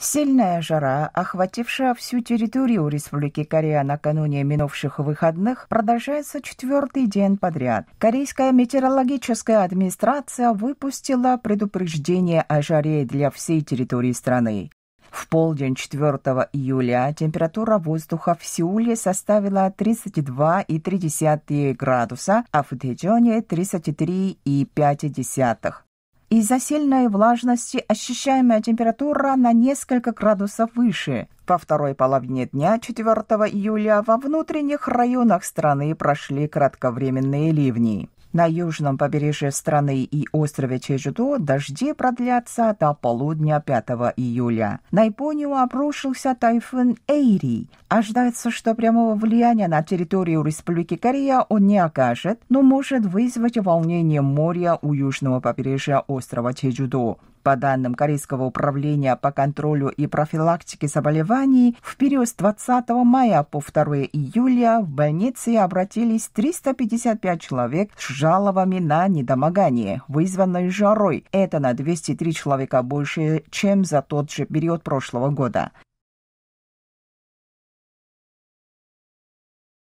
Сильная жара, охватившая всю территорию Республики Корея накануне минувших выходных, продолжается четвертый день подряд. Корейская метеорологическая администрация выпустила предупреждение о жаре для всей территории страны. В полдень 4 июля температура воздуха в Сеуле составила 32,3 градуса, а в Дэджоне 33,5. Из-за сильной влажности ощущаемая температура на несколько градусов выше. Во второй половине дня 4 июля во внутренних районах страны прошли кратковременные ливни. На южном побережье страны и острове Чеджудо дожди продлятся до полудня 5 июля. На Японию обрушился тайфун Эйри. Ожидается, что прямого влияния на территорию Республики Корея он не окажет, но может вызвать волнение моря у южного побережья острова Чеджудо. По данным Корейского управления по контролю и профилактике заболеваний, в период с 20 мая по 2 июля в больнице обратились 355 человек с жалобами на недомогание, вызванное жарой. Это на 203 человека больше, чем за тот же период прошлого года.